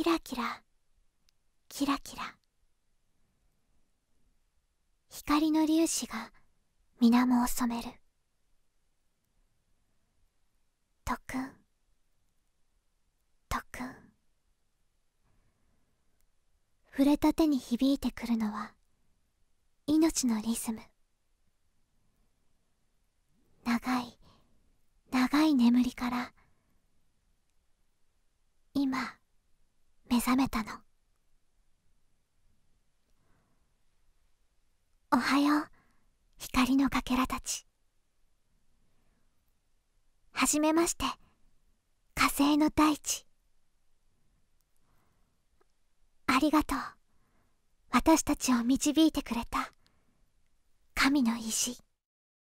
キラキラキラキラ光の粒子が水面を染める特訓特訓触れた手に響いてくるのは命のリズム長い長い眠りから目覚めたのおはよう光のかけらたちはじめまして火星の大地ありがとう私たちを導いてくれた神の石